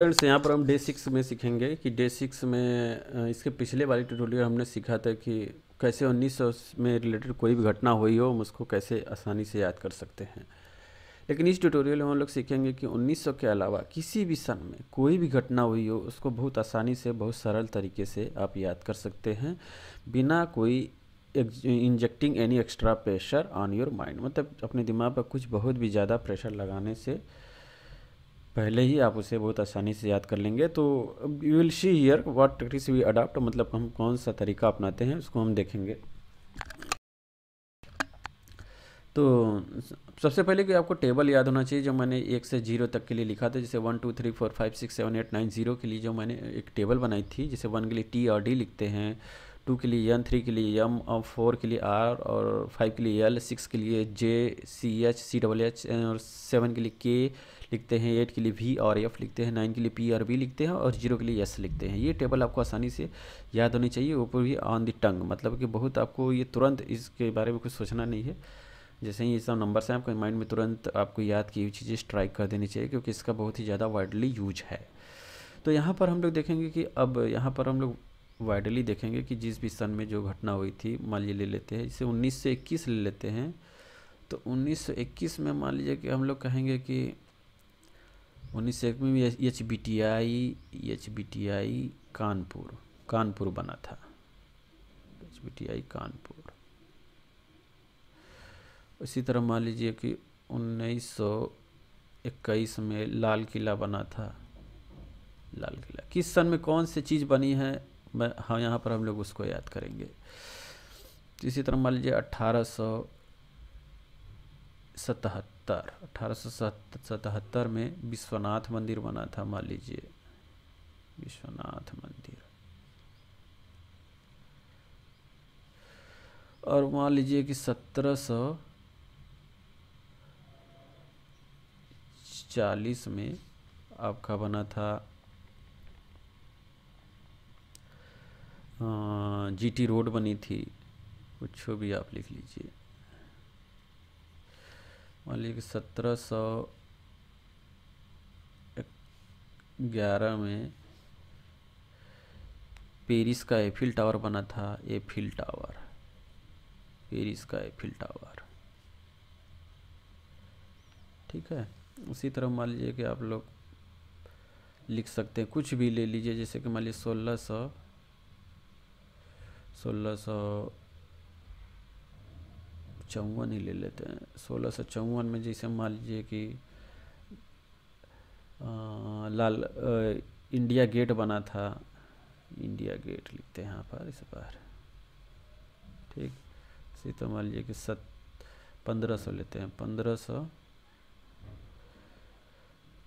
friends यहाँ पर हम डे सिक्स में सीखेंगे कि डे सिक्स में इसके पिछले वाले ट्यूटोरियल हमने सीखा था कि कैसे उन्नीस सौ में रिलेटेड कोई भी घटना हुई हो हम उसको कैसे आसानी से याद कर सकते हैं लेकिन इस ट्यूटोरियल में हम लोग सीखेंगे कि 1900 के अलावा किसी भी सन में कोई भी घटना हुई हो उसको बहुत आसानी से बहुत सरल तरीके से आप याद कर सकते हैं बिना कोई injecting any extra pressure on your mind मतलब अपने दिमाग पर कुछ बहुत भी ज़्यादा प्रेशर लगाने से पहले ही आप उसे बहुत आसानी से याद कर लेंगे तो you will see here what techniques we adapt मतलब हम कौन सा तरीका अपनाते हैं उसको हम देखेंगे तो सबसे पहले कि आपको टेबल याद होना चाहिए जो मैंने एक से जीरो तक के लिए लिखा था जैसे one two three four five six seven eight nine zero के लिए जो मैंने एक टेबल बनाई थी जैसे वन के लिए टी और डी लिखते हैं टू के लिए एन थ्री के लिए एम और फोर के लिए आर और फाइव के लिए एल सिक्स के लिए J C H C double H और सेवन के लिए के लिखते हैं एट के लिए वी और एफ लिखते हैं नाइन के लिए पी और बी लिखते हैं और जीरो के लिए एस लिखते हैं ये टेबल आपको आसानी से याद होनी चाहिए ऊपर भी ऑन दी टंग मतलब कि बहुत आपको ये तुरंत इसके बारे में कुछ सोचना नहीं है जैसे ही ये सब नंबर्स हैं आपके माइंड में तुरंत आपको याद की हुई चीज़ें स्ट्राइक कर देनी चाहिए क्योंकि इसका बहुत ही ज़्यादा वाइडली यूज है तो यहाँ पर हम लोग देखेंगे कि अब यहाँ पर हम लोग वाइडली देखेंगे कि जिस भी सन में जो घटना हुई थी मान लीजिए ले लेते हैं जिसे 1921 ले लेते हैं तो 1921 में मान लीजिए कि हम लोग कहेंगे कि उन्नीस सौ में भी H B T I H B T I Kanpur Kanpur बना था H B T I Kanpur इसी तरह मान लीजिए कि उन्नीस सौ इक्कीस में लाल किला बना था लाल किला किस सन में कौन सी चीज़ बनी है मैं हाँ यहाँ पर हम लोग उसको याद करेंगे इसी तरह मान लीजिए अट्ठारह सौ सतहत्तर सतहत्तर अठारह सतहत्तर में विश्वनाथ मंदिर बना था मान लीजिए विश्वनाथ मंदिर और मान लीजिए कि सत्रह सौ चालीस में आपका बना था जीटी रोड बनी थी कुछ भी आप लिख लीजिए मान लीजिए सत्रह सौ ग्यारह में पेरिस का एफिल टावर बना था एफिल टावर पेरिस का एफिल टावर ठीक है उसी तरह मान लीजिए कि आप लोग लिख सकते हैं कुछ भी ले लीजिए जैसे कि मान लीजिए सोलह सौ सोलह सौ चौवन ही ले लेते हैं सोलह सौ चौवन में जैसे मान लीजिए कि आ, लाल आ, इंडिया गेट बना था इंडिया गेट लिखते हैं यहाँ पर इस बार ठीक इसी तो मान लीजिए कि सत पंद्रह सौ लेते हैं पंद्रह सौ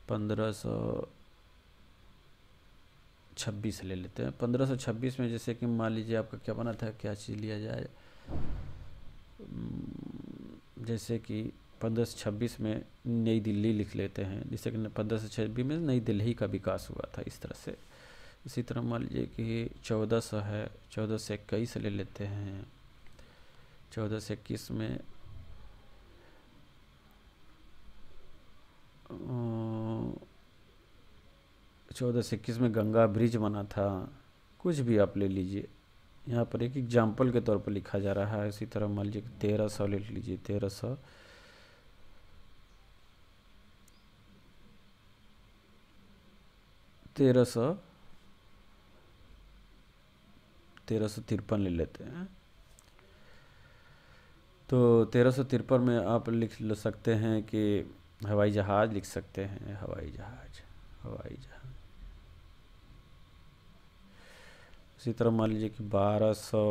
पंद्रह सौ छब्बीस ले लेते हैं पंद्रह सौ छब्बीस में जैसे कि मान लीजिए आपका क्या बना था क्या चीज़ लिया जाए जैसे कि पंद्रह सौ छब्बीस में नई दिल्ली लिख लेते हैं जैसे कि पंद्रह सौ छब्बीस में नई दिल्ली का विकास हुआ था इस तरह से इसी तरह मान लीजिए कि चौदह सौ है चौदह सौ इक्कीस ले लेते हैं चौदह सौ इक्कीस में चौदह सौ इक्कीस में गंगा ब्रिज बना था कुछ भी आप ले लीजिए यहाँ पर एक एग्जाम्पल के तौर पर लिखा जा रहा है इसी तरह मान लीजिए तेरह सौ लिख लीजिए तेरह सौ तेरह सौ तेरह सौ तिरपन ले लेते हैं तो तेरह सौ तिरपन में आप लिख सकते हैं कि हवाई जहाज़ लिख सकते हैं हवाई जहाज़ हवाई जहाज़ इसी तरह मान लीजिए कि बारह सौ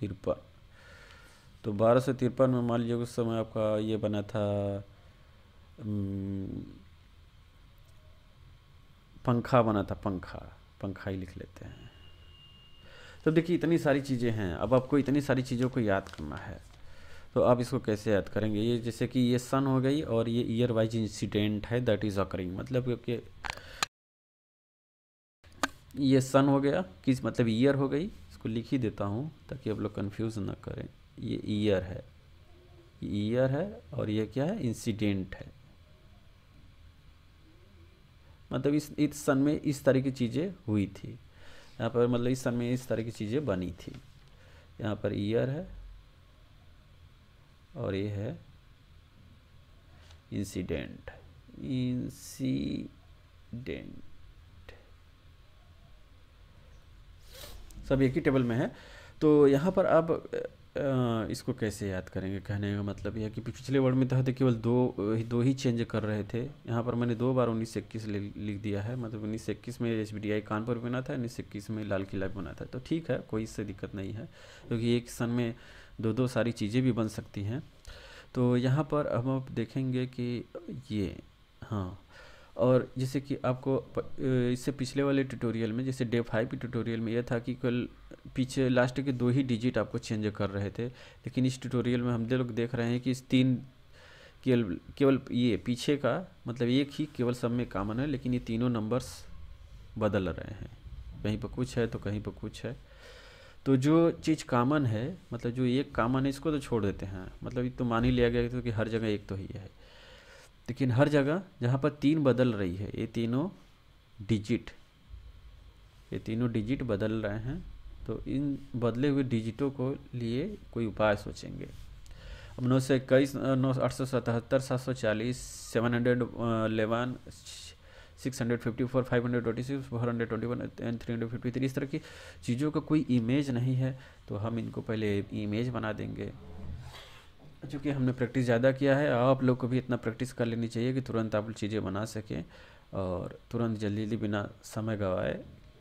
तिरपन तो बारह सौ तिरपन में मान लीजिए उस समय आपका ये बना था पंखा बना था पंखा पंखा ही लिख लेते हैं तो देखिए इतनी सारी चीज़ें हैं अब आपको इतनी सारी चीज़ों को याद करना है तो आप इसको कैसे याद करेंगे ये जैसे कि ये सन हो गई और ये ईयर वाइज इंसिडेंट है दैट इज़ अकरिंग मतलब कि ये सन हो गया किस मतलब ईयर हो गई इसको लिख ही देता हूँ ताकि आप लोग कन्फ्यूज़ ना करें ये ईयर है ईयर है और ये क्या है इंसिडेंट है मतलब इस इस सन में इस तरह की चीज़ें हुई थी यहाँ पर मतलब इस सन में इस तरह की चीज़ें बनी थी यहाँ पर ईयर है और ये है इंसिडेंट इंसिडेंट सब एक ही टेबल में है तो यहाँ पर आप इसको कैसे याद करेंगे कहने का मतलब यह कि पिछले वर्ड में तो थे तो केवल दो दो ही चेंज कर रहे थे यहाँ पर मैंने दो बार उन्नीस सौ इक्कीस लिख दिया है मतलब उन्नीस सौ इक्कीस में एच बी कानपुर बना था उन्नीस सौ इक्कीस में लाल किला बना था तो ठीक है कोई इससे दिक्कत नहीं है क्योंकि तो एक सन में दो दो सारी चीज़ें भी बन सकती हैं तो यहाँ पर हम आप देखेंगे कि ये हाँ और जैसे कि आपको इससे पिछले वाले ट्यूटोरियल में जैसे डे फाइव के ट्यूटोरियल में यह था कि कल पीछे लास्ट के दो ही डिजिट आपको चेंज कर रहे थे लेकिन इस ट्यूटोरियल में हम लोग देख रहे हैं कि इस तीन केवल केवल ये पीछे का मतलब एक ही केवल सब में कामन है लेकिन ये तीनों नंबर्स बदल रहे हैं कहीं पर कुछ है तो कहीं पर कुछ है तो जो चीज़ कामन है मतलब जो एक कामन है इसको तो छोड़ देते हैं मतलब तो मान ही लिया गया तो कि हर जगह एक तो ही है लेकिन हर जगह जहाँ पर तीन बदल रही है ये तीनों डिजिट ये तीनों डिजिट बदल रहे हैं तो इन बदले हुए डिजिटों को लिए कोई उपाय सोचेंगे अब नौ सौ इक्कीस नौ अठ सौ सतहत्तर सात सौ चालीस seven hundred eleven six hundred fifty four five hundred twenty six four hundred twenty one and three hundred fifty three इस तरह की चीज़ों का कोई इमेज नहीं है तो हम इनको पहले इमेज बना देंगे चूँकि हमने प्रैक्टिस ज़्यादा किया है आप लोग को भी इतना प्रैक्टिस कर लेनी चाहिए कि तुरंत आप चीज़ें बना सकें और तुरंत जल्दी जल्दी बिना समय गवाए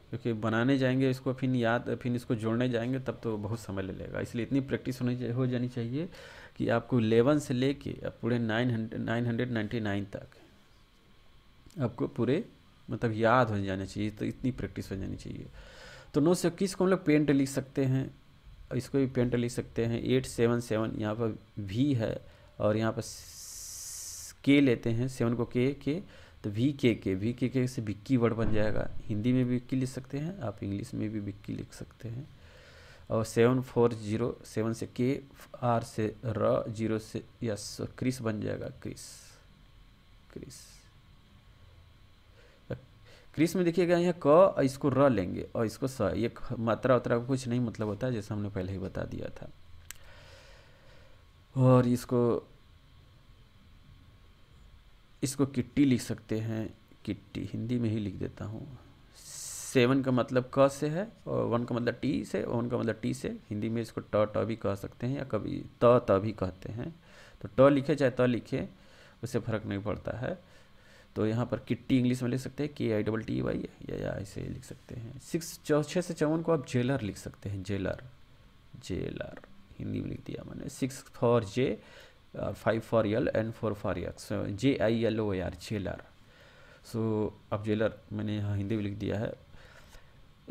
क्योंकि बनाने जाएंगे इसको फिर याद फिर इसको जोड़ने जाएंगे तब तो बहुत समय ले लेगा इसलिए इतनी प्रैक्टिस होनी हो जानी चाहिए कि आपको इलेवन से ले कर पूरे nine hundred nine hundred ninety nine तक आपको पूरे मतलब याद हो जाना चाहिए तो इतनी प्रैक्टिस हो जानी चाहिए तो नौ सौ इक्कीस को हम लोग पेंट लिख सकते हैं इसको भी पेंट लिख सकते हैं एट सेवन सेवन यहाँ पर वी है और यहाँ पर के लेते हैं सेवन को के के तो वी के के वी के के से बिक्की वर्ड बन जाएगा हिंदी में भी विक्की लिख सकते हैं आप इंग्लिश में भी बिक्की लिख सकते हैं और सेवन फोर जीरो सेवन से के आर से र जीरो से यस क्रिस बन जाएगा क्रिस क्रिस क्रिस में देखिएगा यहाँ क इसको र लेंगे और इसको स ये मात्रा उतरा का कुछ नहीं मतलब होता है जैसा हमने पहले ही बता दिया था और इसको इसको किट्टी लिख सकते हैं किट्टी हिंदी में ही लिख देता हूँ सेवन का मतलब क से है और वन का मतलब टी से वन का मतलब टी से हिंदी में इसको ट ट भी कह सकते हैं या कभी त त भी कहते हैं तो ट लिखे चाहे त लिखे उससे फर्क नहीं पड़ता है तो यहाँ पर किट्टी इंग्लिश में लिख सकते हैं के आई डबल टी वाई या ऐसे लिख सकते हैं सिक्स छः से चौवन को आप जेलर लिख सकते हैं जेलर जेलर हिंदी में लिख दिया मैंने six for J five for L and four for X J I L O R jailer so अब जेलर मैंने यहाँ हिंदी में लिख दिया है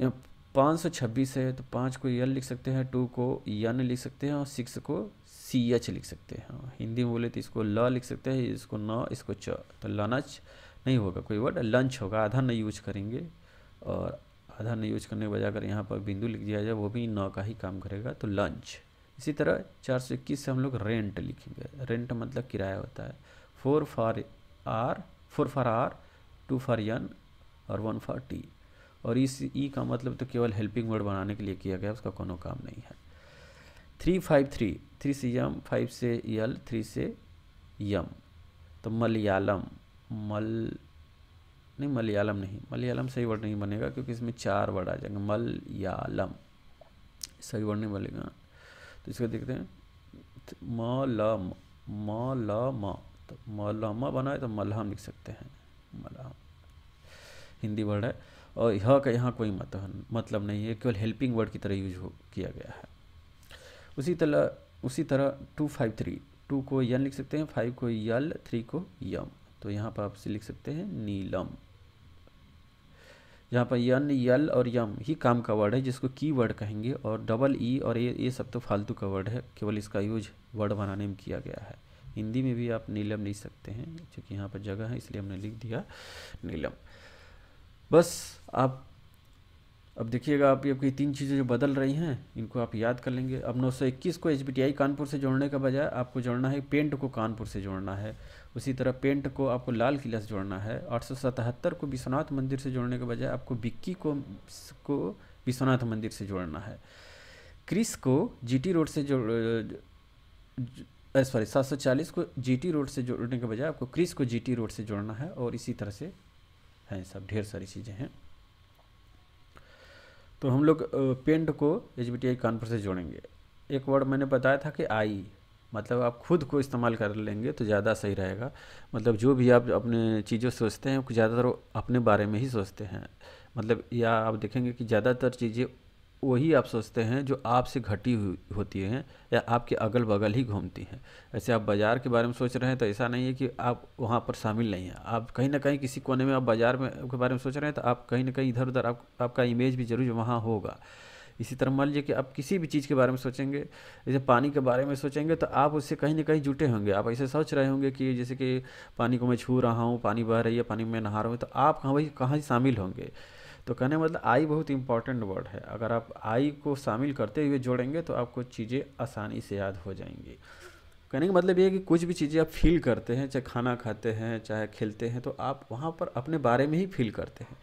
यहाँ पाँच सौ छब्बीस है तो पाँच को यल लिख सकते हैं टू को यन लिख सकते हैं और सिक्स को सी एच लिख सकते हैं हाँ, हिंदी में बोले तो इसको ल लिख सकते हैं इसको न इसको च तो लनच नहीं होगा कोई वर्ड लंच होगा आधा नहीं यूज करेंगे और आधा नहीं यूज करने के बजाय अगर यहाँ पर बिंदु लिख दिया जाए वो भी न का ही काम करेगा तो लंच इसी तरह चार सौ इक्कीस से हम लोग रेंट लिखेंगे रेंट मतलब किराया होता है four for R four for R two for N और वन फॉर टी और इस ई का मतलब तो केवल हेल्पिंग वर्ड बनाने के लिए किया गया उसका कोई काम नहीं है थ्री फाइव थ्री थ्री से यम फाइव से यल थ्री से यम तो मलयालम मल नहीं मलयालम नहीं मलयालम सही वर्ड नहीं बनेगा क्योंकि इसमें चार वर्ड आ जाएंगे मलयालम सही वर्ड नहीं बनेगा तो इसको देखते हैं ल म तो म तो बना है तो मलहम लिख सकते हैं मलहम हिंदी वर्ड है और यह का यहाँ कोई मतलब नहीं है केवल हेल्पिंग वर्ड की तरह यूज हो किया गया है उसी तरह उसी तरह टू फाइव थ्री टू को यन लिख सकते हैं फाइव को यल थ्री को यम तो यहाँ पर आप लिख सकते हैं नीलम यहाँ पर यन यल और यम ही काम का वर्ड है जिसको की वर्ड कहेंगे और डबल ई e और ए ये सब तो फालतू का वर्ड है केवल इसका यूज वर्ड बनाने में किया गया है हिंदी में भी आप नीलम लिख सकते हैं क्योंकि यहाँ पर जगह है इसलिए हमने लिख दिया नीलम बस आप अब देखिएगा आप आपकी तीन चीज़ें जो बदल रही हैं इनको आप याद कर लेंगे अब 921 को एच कानपुर से जोड़ने का बजाय आपको जोड़ना है पेंट को कानपुर से जोड़ना है उसी तरह पेंट को आपको लाल किला से जोड़ना है आठ को विश्वनाथ मंदिर से जोड़ने के बजाय आपको बिक्की को को विश्वनाथ मंदिर से जोड़ना है क्रिस को जीटी रोड से जोड़ सॉरी चालीस को जीटी रोड से जोड़ने के बजाय आपको क्रिस को जीटी रोड से जोड़ना है और इसी तरह से हैं सब ढेर सारी चीज़ें हैं तो हम लोग पेंट को एच बी टी आई से जोड़ेंगे एक वर्ड मैंने बताया था कि आई मतलब आप खुद को इस्तेमाल कर लेंगे तो ज़्यादा सही रहेगा मतलब जो भी आप अपने चीज़ें सोचते हैं ज़्यादातर अपने बारे में ही सोचते हैं मतलब या आप देखेंगे कि ज़्यादातर चीज़ें वही आप सोचते हैं जो आपसे घटी हुई होती हैं या आपके अगल बगल ही घूमती हैं ऐसे आप बाज़ार के बारे में सोच रहे हैं तो ऐसा नहीं है कि आप वहाँ पर शामिल नहीं हैं आप कहीं ना कहीं किसी कोने में आप बाज़ार में के बारे में सोच रहे हैं तो आप कहीं ना कहीं इधर उधर आप, आपका इमेज भी जरूर वहाँ होगा इसी तरह मान लीजिए कि आप किसी भी चीज़ के बारे में सोचेंगे जैसे पानी के बारे में सोचेंगे तो आप उससे कहीं ना कहीं जुटे होंगे आप ऐसे सोच रहे होंगे कि जैसे कि पानी को मैं छू रहा हूँ पानी बह रही है पानी में नहा रहा हूँ तो आप वही कहाँ शामिल होंगे तो कहने का मतलब आई बहुत इंपॉर्टेंट वर्ड है अगर आप आई को शामिल करते हुए जोड़ेंगे तो आपको चीज़ें आसानी से याद हो जाएंगी कहने का मतलब ये है कि कुछ भी चीज़ें आप फील करते हैं चाहे खाना खाते हैं चाहे खेलते हैं तो आप वहाँ पर अपने बारे में ही फील करते हैं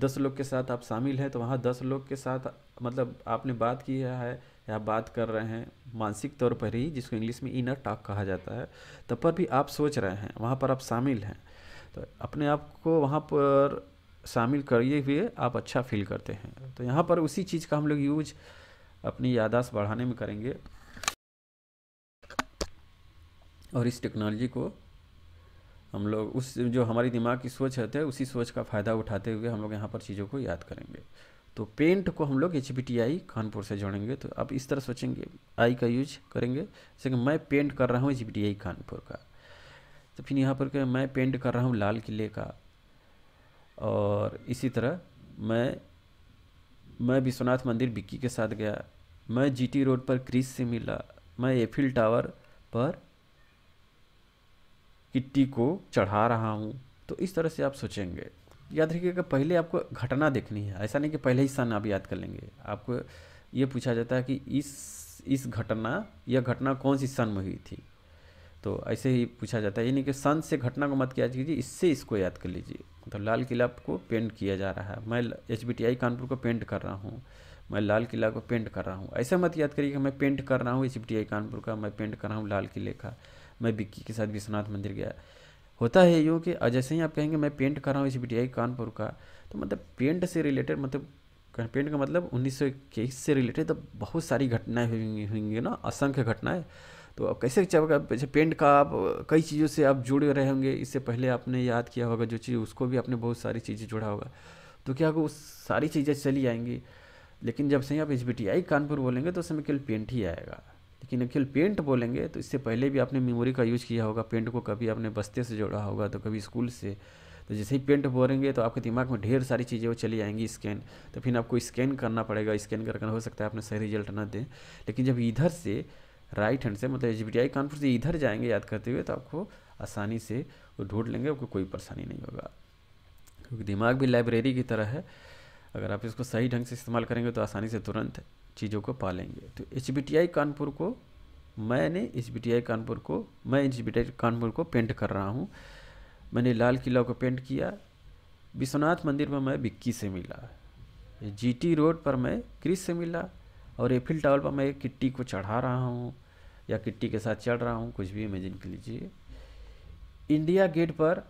दस लोग के साथ आप शामिल हैं तो वहाँ दस लोग के साथ मतलब आपने बात किया है या बात कर रहे हैं मानसिक तौर पर ही जिसको इंग्लिश में इनर टॉक कहा जाता है तब पर भी आप सोच रहे हैं वहाँ पर आप शामिल हैं तो अपने आप को वहाँ पर शामिल करिए हुए आप अच्छा फील करते हैं तो यहाँ पर उसी चीज़ का हम लोग यूज अपनी यादाश्त बढ़ाने में करेंगे और इस टेक्नोलॉजी को हम लोग उस जो हमारी दिमाग की सोच है तो उसी सोच का फ़ायदा उठाते हुए हम लोग यहाँ पर चीज़ों को याद करेंगे तो पेंट को हम लोग एच कानपुर से जोड़ेंगे तो आप इस तरह सोचेंगे आई का यूज करेंगे जैसे कि मैं पेंट कर रहा हूँ एच कानपुर का तो फिर यहाँ पर मैं पेंट कर रहा हूँ लाल किले का और इसी तरह मैं मैं विश्वनाथ मंदिर बिक्की के साथ गया मैं जीटी रोड पर क्रिस से मिला मैं एफिल टावर पर किट्टी को चढ़ा रहा हूँ तो इस तरह से आप सोचेंगे याद रखिएगा पहले आपको घटना देखनी है ऐसा नहीं कि पहले ही सन आप याद कर लेंगे आपको ये पूछा जाता है कि इस इस घटना यह घटना कौन सी सन में हुई थी तो ऐसे ही पूछा जाता है यानी कि सन से घटना को मत किया कीजिए इससे इसको याद कर लीजिए तो लाल किला को पेंट किया जा रहा है मैं एच कानपुर को पेंट कर रहा हूँ मैं लाल किला को पेंट कर रहा हूँ ऐसा मत याद करिए कि मैं पेंट कर रहा हूँ एच कानपुर का मैं पेंट कर रहा हूँ लाल किले का मैं विक्की के साथ विश्वनाथ मंदिर गया होता है यूँ कि जैसे ही आप कहेंगे मैं पेंट कर रहा हूँ एच कानपुर का तो मतलब पेंट से रिलेटेड मतलब पेंट का मतलब उन्नीस से रिलेटेड तो बहुत सारी घटनाएं हुई होंगी ना असंख्य घटनाएं तो आप कैसे जैसे पेंट का आप कई चीज़ों से आप जुड़े रहे होंगे इससे पहले आपने याद किया होगा जो चीज़ उसको भी आपने बहुत सारी चीज़ें जुड़ा होगा तो क्या वो सारी चीज़ें चली आएंगी लेकिन जब से आप एच कानपुर बोलेंगे तो उसमें केवल पेंट ही आएगा लेकिन केवल पेंट बोलेंगे तो इससे पहले भी आपने मेमोरी का यूज़ किया होगा पेंट को कभी आपने बस्ते से जोड़ा होगा तो कभी स्कूल से तो जैसे ही पेंट बोलेंगे तो आपके दिमाग में ढेर सारी चीज़ें वो चली आएंगी स्कैन तो फिर आपको स्कैन करना पड़ेगा स्कैन करके हो सकता है आपने सही रिजल्ट ना दें लेकिन जब इधर से राइट हैंड से मतलब H B T I Kanpur से इधर जाएंगे याद करते हुए तो आपको आसानी से वो ढूंढ लेंगे आपको कोई परेशानी नहीं होगा क्योंकि दिमाग भी लाइब्रेरी की तरह है अगर आप इसको सही ढंग से इस्तेमाल करेंगे तो आसानी से तुरंत चीज़ों को पा लेंगे तो H B T I Kanpur को मैंने H B T I Kanpur को मैं H B T I Kanpur को पेंट कर रहा हूँ मैंने लाल किला को पेंट किया विश्वनाथ मंदिर में मैं विक्की से मिला जीटी रोड पर मैं क्रिस से मिला और एफिल टावल पर मैं किट्टी को चढ़ा रहा हूँ या किट्टी के साथ चढ़ रहा हूँ कुछ भी इमेजिन कर लीजिए इंडिया गेट पर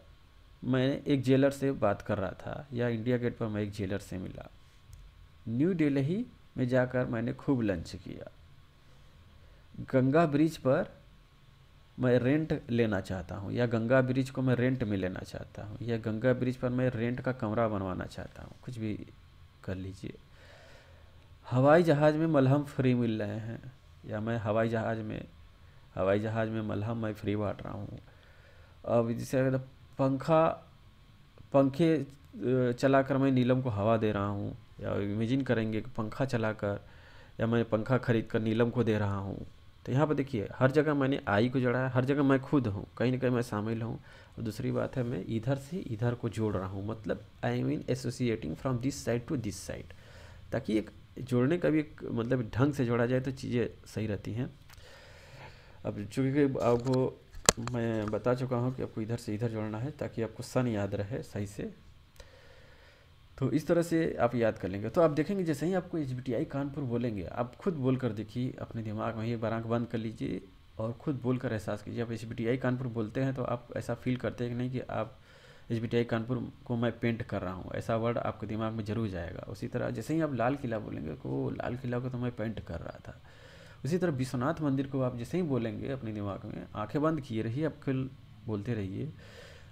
मैं एक जेलर से बात कर रहा था या इंडिया गेट पर मैं एक जेलर से मिला न्यू दिल्ली में जाकर मैंने खूब लंच किया गंगा ब्रिज पर मैं रेंट लेना चाहता हूँ या गंगा ब्रिज को मैं रेंट में लेना चाहता हूँ या गंगा ब्रिज पर मैं रेंट का कमरा बनवाना चाहता हूँ कुछ भी कर लीजिए हवाई जहाज़ में मलहम फ्री मिल रहे हैं या मैं हवाई जहाज़ में हवाई जहाज़ में मलहम मैं फ्री बांट रहा हूँ अब जैसे अगर पंखा पंखे चलाकर मैं नीलम को हवा दे रहा हूँ या इमेजिन करेंगे कि पंखा चला कर या मैं पंखा खरीद कर नीलम को दे रहा हूँ तो यहाँ पर देखिए हर जगह मैंने आई को जोड़ा है हर जगह मैं खुद हूँ कहीं ना कहीं मैं शामिल हूँ और दूसरी बात है मैं इधर से इधर को जोड़ रहा हूँ मतलब I mean associating from this side to this side ताकि एक जोड़ने का भी एक मतलब ढंग से जोड़ा जाए तो चीज़ें सही रहती हैं अब चूँकि आपको मैं बता चुका हूँ कि आपको इधर से इधर जोड़ना है ताकि आपको सन याद रहे सही से तो इस तरह से आप याद कर लेंगे तो आप देखेंगे जैसे ही आपको एच कानपुर बोलेंगे आप खुद बोल कर देखिए अपने दिमाग में एक बार आँख बंद कर लीजिए और खुद बोल कर एहसास कीजिए आप एच कानपुर बोलते हैं तो आप ऐसा फील करते हैं कि नहीं कि आप एच बी कानपुर को मैं पेंट कर रहा हूँ ऐसा वर्ड आपके दिमाग में जरूर जाएगा उसी तरह जैसे ही आप लाल किला बोलेंगे को तो लाल किला को तो मैं पेंट कर रहा था उसी तरह विश्वनाथ मंदिर को आप जैसे ही बोलेंगे अपने दिमाग में आंखें बंद किए रहिए आप खुल बोलते रहिए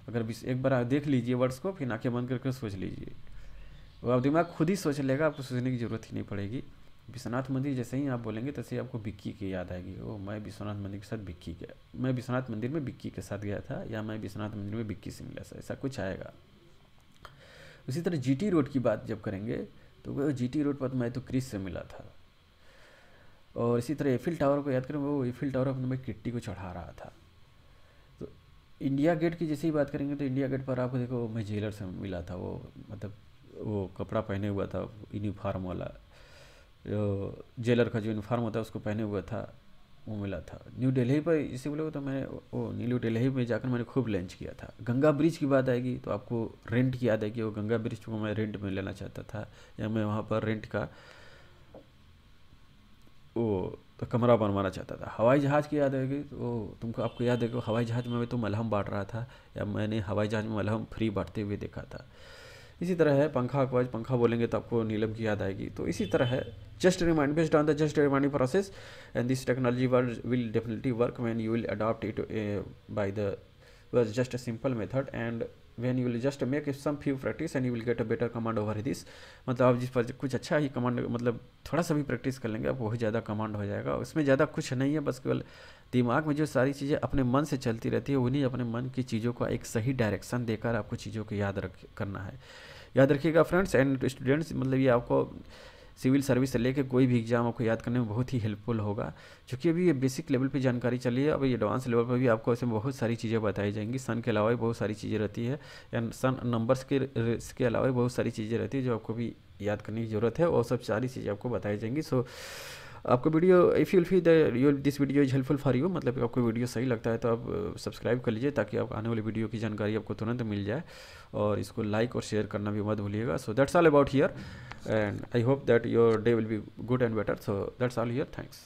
अगर एक बार आप देख लीजिए वर्ड्स को फिर आंखें बंद करके सोच लीजिए वो आप दिमाग खुद ही सोच लेगा आपको सोचने की ज़रूरत ही नहीं पड़ेगी विश्वनाथ मंदिर जैसे ही आप बोलेंगे तैसे ही आपको बिक्की की याद आएगी ओ मैं विश्वनाथ मंदिर के साथ बिक्की गया मैं विश्वनाथ मंदिर में बिक्की के साथ गया था या मैं विश्वनाथ मंदिर में बिक्की से मिला था ऐसा कुछ आएगा उसी तरह जीटी रोड की बात जब करेंगे तो वो जीटी रोड पर मैं तो क्रिस से मिला था और इसी तरह एफिल टावर को याद करें वो एफिल टावर पर मैं किट्टी को चढ़ा रहा था तो इंडिया गेट की जैसे ही बात करेंगे तो इंडिया गेट पर आपको देखो मैं जेलर से मिला था वो मतलब वो कपड़ा पहने हुआ था यूनिफार्म वाला जेलर का जो यूनिफॉर्म होता है उसको पहने हुआ था वो मिला था न्यू दिल्ली पर इसी बोले तो मैंने वो न्यू दिल्ली में जाकर मैंने खूब लंच किया था गंगा ब्रिज की बात आएगी तो आपको रेंट की याद आएगी वो गंगा ब्रिज को मैं रेंट में लेना चाहता था या मैं वहाँ पर रेंट का वो तो कमरा बनवाना चाहता था हवाई जहाज़ की याद आएगी तो वो तुमको आपको याद है कि हवाई जहाज़ में तो मलहम बांट रहा था या मैंने हवाई जहाज़ में मलहम फ्री बांटते हुए देखा था इसी तरह है पंखा अकवाज पंखा बोलेंगे तो आपको नीलम की याद आएगी तो इसी तरह है just remind based on the just reminding process and this technology word will definitely work when you will adopt it by the was just a simple method and when you will just make some few practice and you will get a better command over this मतलब आप जिस पर कुछ अच्छा ही command मतलब थोड़ा सा भी प्रैक्टिस कर लेंगे आप बहुत ज़्यादा कमांड हो जाएगा उसमें ज़्यादा कुछ नहीं है बस केवल दिमाग में जो सारी चीज़ें अपने मन से चलती रहती है उन्हीं अपने मन की चीज़ों का एक सही डायरेक्शन देकर आपको चीज़ों को याद रख करना है याद रखिएगा फ्रेंड्स एंड स्टूडेंट्स मतलब ये आपको सिविल सर्विस से लेकर कोई भी एग्जाम आपको याद करने में बहुत ही हेल्पफुल होगा क्योंकि अभी ये बेसिक लेवल पे जानकारी चली है अभी एडवांस लेवल पर भी आपको ऐसे बहुत सारी चीज़ें बताई जाएंगी सन के अलावा भी बहुत सारी चीज़ें रहती है एंड सन नंबर्स के के अलावा भी बहुत सारी चीज़ें रहती है जो आपको भी याद करने की ज़रूरत है और सब सारी चीज़ें आपको बताई जाएंगी सो आपको video if you feel that this video is helpful for you मतलब आपको वीडियो सही लगता है तो आप सब्सक्राइब uh, कर लीजिए ताकि आप आने वाली वीडियो की जानकारी आपको तुरंत मिल जाए और इसको लाइक और शेयर करना भी मत भूलिएगा so that's all about here and I hope that your day will be good and better so that's all here thanks